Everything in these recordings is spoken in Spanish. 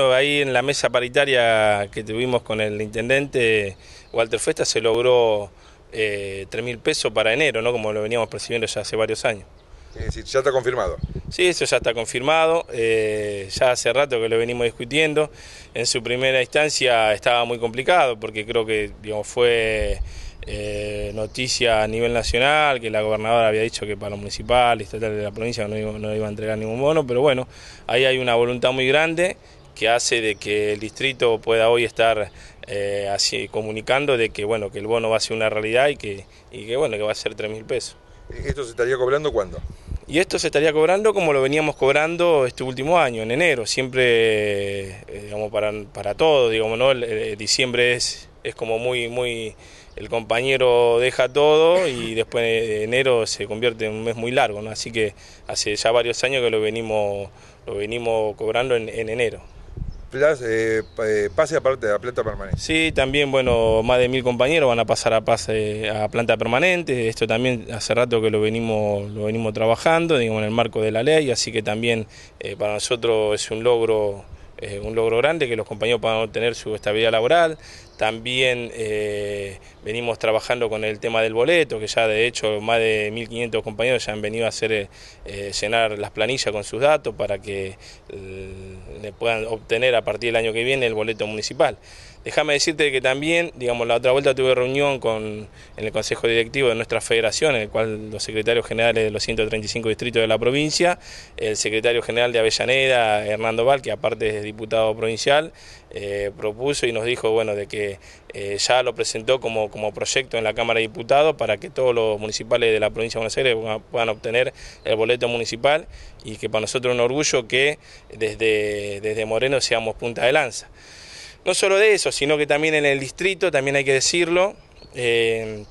Ahí en la mesa paritaria que tuvimos con el intendente Walter Festa se logró eh, mil pesos para enero, ¿no? como lo veníamos percibiendo ya hace varios años. ya está confirmado. Sí, eso ya está confirmado. Eh, ya hace rato que lo venimos discutiendo. En su primera instancia estaba muy complicado porque creo que fue eh, noticia a nivel nacional que la gobernadora había dicho que para lo municipal y estatal de la provincia no iba, no iba a entregar ningún bono. Pero bueno, ahí hay una voluntad muy grande que hace de que el distrito pueda hoy estar eh, comunicando de que bueno que el bono va a ser una realidad y que, y que bueno que va a ser tres mil pesos. ¿Esto se estaría cobrando cuándo? Y esto se estaría cobrando como lo veníamos cobrando este último año, en enero, siempre eh, digamos, para, para todo, digamos, ¿no? Eh, diciembre es, es como muy, muy, el compañero deja todo y después de enero se convierte en un mes muy largo, ¿no? Así que hace ya varios años que lo venimos, lo venimos cobrando en enero. Eh, eh, pase a, a planta permanente. Sí, también, bueno, más de mil compañeros van a pasar a pase a planta permanente. Esto también hace rato que lo venimos, lo venimos trabajando, digamos, en el marco de la ley, así que también eh, para nosotros es un logro un logro grande, que los compañeros puedan obtener su estabilidad laboral. También eh, venimos trabajando con el tema del boleto, que ya de hecho más de 1.500 compañeros ya han venido a hacer eh, llenar las planillas con sus datos para que eh, puedan obtener a partir del año que viene el boleto municipal. Déjame decirte que también, digamos, la otra vuelta tuve reunión con, en el Consejo Directivo de nuestra federación, en el cual los secretarios generales de los 135 distritos de la provincia, el secretario general de Avellaneda, Hernando Val, que aparte es diputado provincial, eh, propuso y nos dijo, bueno, de que eh, ya lo presentó como, proyecto en la Cámara de Diputados para que todos los municipales de la provincia de Buenos Aires puedan, obtener el boleto municipal y que para nosotros es un orgullo que desde, desde Moreno seamos punta de lanza. No solo de eso, sino que también en el distrito, también hay que decirlo, eh,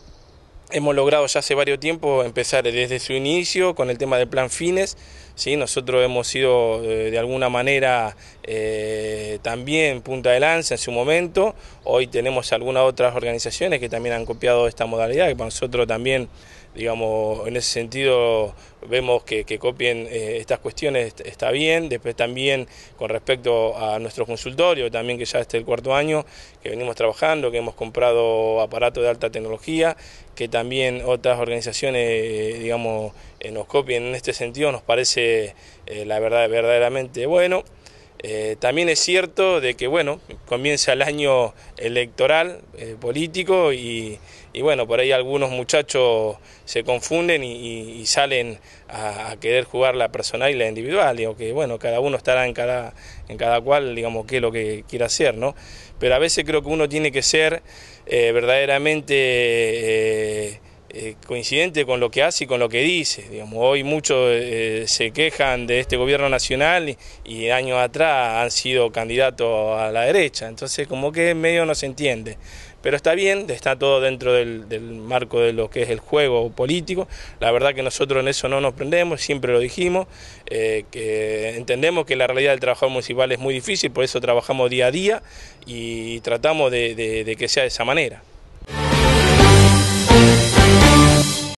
hemos logrado ya hace varios tiempos empezar desde su inicio con el tema del plan fines. ¿sí? Nosotros hemos sido eh, de alguna manera eh, también punta de lanza en su momento. Hoy tenemos algunas otras organizaciones que también han copiado esta modalidad, que para nosotros también digamos, en ese sentido vemos que, copien eh, estas cuestiones está bien, después también con respecto a nuestro consultorio, también que ya este el cuarto año que venimos trabajando, que hemos comprado aparatos de alta tecnología, que también otras organizaciones, eh, digamos, eh, nos copien en este sentido, nos parece la verdad verdaderamente bueno. también es cierto de que, bueno, comienza el año electoral político y y bueno, por ahí algunos muchachos se confunden y, salen a, querer jugar la personal y la individual, digo que bueno, cada uno estará en cada, en cada cual, digamos, qué es lo que quiera hacer, ¿no? Pero a veces creo que uno tiene que ser eh, verdaderamente... Eh, eh, coincidente con lo que hace y con lo que dice. Digamos, hoy muchos eh, se quejan de este gobierno nacional y, años atrás han sido candidatos a la derecha, entonces como que medio no se entiende. Pero está bien, está todo dentro del, marco de lo que es el juego político. La verdad que nosotros en eso no nos prendemos, siempre lo dijimos, eh, que entendemos que la realidad del trabajo municipal es muy difícil, por eso trabajamos día a día y tratamos de que sea de esa manera.